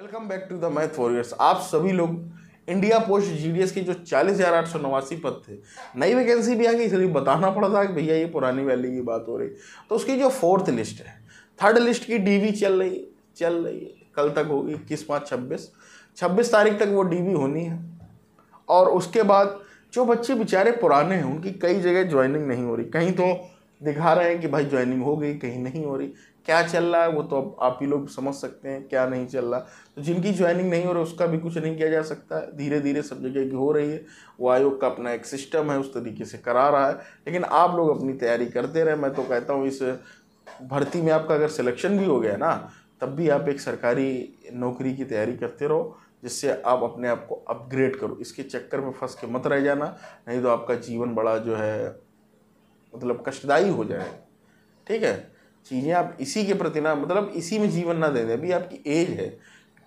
welcome back to the math for years आप सभी लोग इंडिया पोस्ट जीडीएस के जो चालीस हज़ार आठ सौ नवासी पद थे नई वैकेंसी भी आ गई इसलिए बताना पड़ा था कि भैया ये पुरानी वैली की बात हो रही तो उसकी जो फोर्थ लिस्ट है थर्ड लिस्ट की डीवी चल रही चल रही है कल तक होगी इक्कीस पाँच छब्बीस छब्बीस तारीख तक वो डीवी होनी है और उसके बाद जो बच्चे बेचारे पुराने हैं उनकी कई जगह ज्वाइनिंग नहीं हो रही कहीं तो दिखा रहे हैं कि भाई ज्वाइनिंग हो गई कहीं नहीं हो रही क्या चल रहा है वो तो अब आप ही लोग समझ सकते हैं क्या नहीं चल रहा तो जिनकी ज्वाइनिंग नहीं हो रहा उसका भी कुछ नहीं किया जा सकता है धीरे धीरे सब जगह की हो रही है वो आयोग का अपना एक सिस्टम है उस तरीके से करा रहा है लेकिन आप लोग अपनी तैयारी करते रहे मैं तो कहता हूँ इस भर्ती में आपका अगर सिलेक्शन भी हो गया ना तब भी आप एक सरकारी नौकरी की तैयारी करते रहो जिससे आप अपने आप को अपग्रेड करो इसके चक्कर में फंस के मत रह जाना नहीं तो आपका जीवन बड़ा जो है मतलब कष्टदायी हो जाए ठीक है चीज़ें आप इसी के प्रति ना मतलब इसी में जीवन ना दे दें अभी आपकी एज है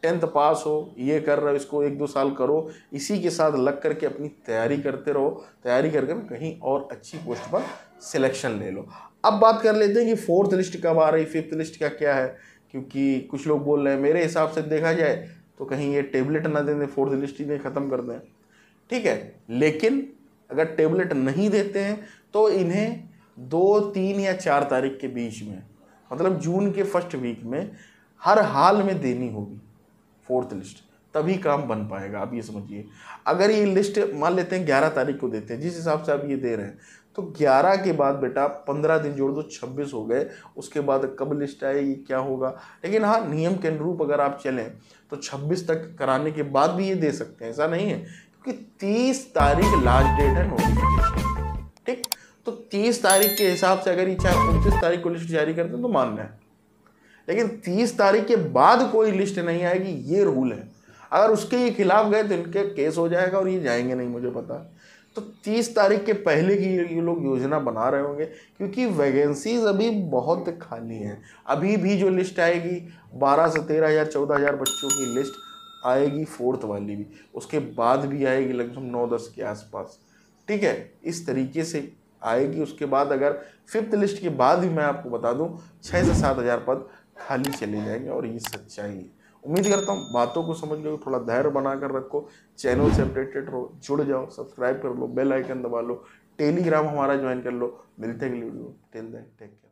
टेंथ पास हो ये कर रहे हो इसको एक दो साल करो इसी के साथ लग करके अपनी तैयारी करते रहो तैयारी करके कहीं और अच्छी पोस्ट पर सिलेक्शन ले लो अब बात कर लेते हैं कि फोर्थ लिस्ट कब आ रही फिफ्थ लिस्ट का क्या है क्योंकि कुछ लोग बोल रहे हैं मेरे हिसाब से देखा जाए तो कहीं ये टेबलेट ना दे दें फोर्थ लिस्ट ही ख़त्म कर दें ठीक है लेकिन अगर टेबलेट नहीं देते हैं तो इन्हें दो तीन या चार तारीख के बीच में मतलब जून के फर्स्ट वीक में हर हाल में देनी होगी फोर्थ लिस्ट तभी काम बन पाएगा आप ये समझिए अगर ये लिस्ट मान लेते हैं ग्यारह तारीख को देते हैं जिस हिसाब से आप ये दे रहे हैं तो ग्यारह के बाद बेटा पंद्रह दिन जोड़ दो छब्बीस हो गए उसके बाद कब लिस्ट आएगी क्या होगा लेकिन हाँ नियम के अनुरूप अगर आप चलें तो छब्बीस तक कराने के बाद भी ये दे सकते हैं ऐसा नहीं है क्योंकि तीस तारीख लास्ट डेट है नोटिफिकेशन ठीक तो तीस तारीख के हिसाब से अगर ये चाहे उनतीस तारीख को लिस्ट जारी करते हैं तो मान्य है लेकिन तीस तारीख के बाद कोई लिस्ट नहीं आएगी ये रूल है अगर उसके ये खिलाफ गए तो इनके केस हो जाएगा और ये जाएंगे नहीं मुझे पता तो तीस तारीख के पहले की ये लोग योजना बना रहे होंगे क्योंकि वैकेंसीज अभी बहुत खाली हैं अभी भी जो लिस्ट आएगी बारह से तेरह हज़ार चौदह हज़ार बच्चों की लिस्ट आएगी फोर्थ वाली भी उसके बाद भी आएगी लगभग नौ दस के आसपास ठीक है इस तरीके से आएगी उसके बाद अगर फिफ्थ लिस्ट के बाद भी मैं आपको बता दूं छः से सात हज़ार पद खाली चले जाएंगे और ये सच्चाई है उम्मीद करता हूँ बातों को समझ लो थोड़ा धैर्य बनाकर रखो चैनल से अपडेटेड रहो जुड़ जाओ सब्सक्राइब कर लो बेल आइकन दबा लो टेलीग्राम हमारा ज्वाइन कर लो मिलते हैं अगली वीडियो टेल दें टेक केयर